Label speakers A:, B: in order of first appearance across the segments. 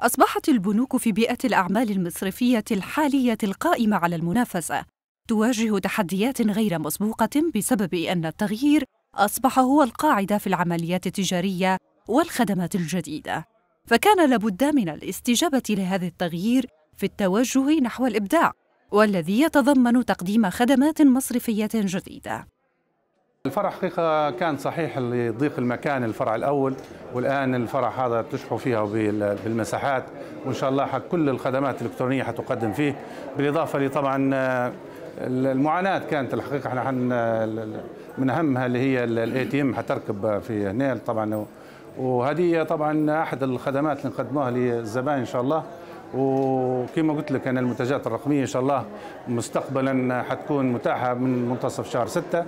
A: أصبحت البنوك في بيئة الأعمال المصرفية الحالية القائمة على المنافسة تواجه تحديات غير مسبوقة بسبب أن التغيير أصبح هو القاعدة في العمليات التجارية والخدمات الجديدة فكان لابد من الاستجابة لهذا التغيير في التوجه نحو الإبداع والذي يتضمن تقديم خدمات مصرفية جديدة
B: الفرع حقيقة كان صحيح لضيق المكان الفرع الأول والآن الفرع هذا تشحوا فيها بالمساحات وإن شاء الله كل الخدمات الإلكترونية حتقدم فيه بالإضافة لطبعا آه، المعاناة كانت الحقيقة احنا من أهمها اللي هي الاي تي ام حتركب في هنا طبعا وهذه طبعا أحد الخدمات اللي نقدموها للزبائن إن شاء الله وكما قلت لك أن المنتجات الرقمية إن شاء الله مستقبلا حتكون متاحة من منتصف شهر 6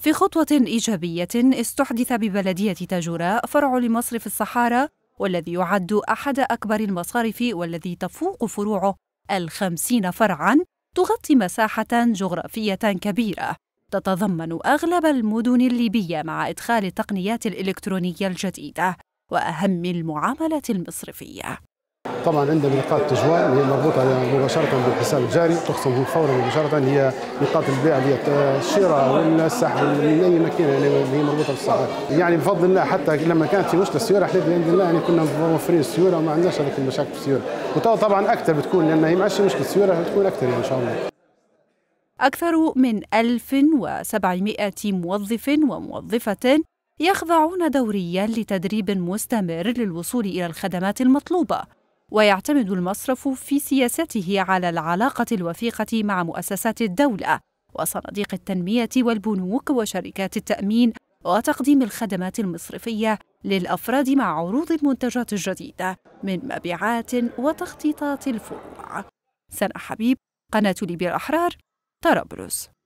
A: في خطوة إيجابية استحدث ببلدية تاجوراء فرع لمصرف الصحارى والذي يعد أحد أكبر المصارف والذي تفوق فروعه الخمسين فرعاً تغطي مساحة جغرافية كبيرة تتضمن أغلب المدن الليبية مع إدخال التقنيات الإلكترونية الجديدة وأهم المعاملة المصرفية
C: طبعا عندنا نقاط تجوال هي مربوطه مباشره بالحساب الجاري تخصم فورا مباشره هي نقاط البيع هي الشراء والسحب من اي مكان اللي هي مربوطه بالصحراء يعني بفضل الله حتى لما كانت في مشكله السيوله احنا بإذن الله يعني كنا موفرين السيوله وما عندناش هذيك المشاكل في السيوله وتوا طبعا اكثر بتكون لان هي ماشي مشكله السيوله بتكون اكثر يعني ان شاء الله
A: أكثر من 1700 موظف وموظفة يخضعون دوريا لتدريب مستمر للوصول إلى الخدمات المطلوبة ويعتمد المصرف في سياسته على العلاقة الوثيقة مع مؤسسات الدولة وصناديق التنمية والبنوك وشركات التأمين وتقديم الخدمات المصرفية للأفراد مع عروض المنتجات الجديدة من مبيعات وتخطيطات الفروع. سنة حبيب، قناة ليبيا الأحرار، طرابلس.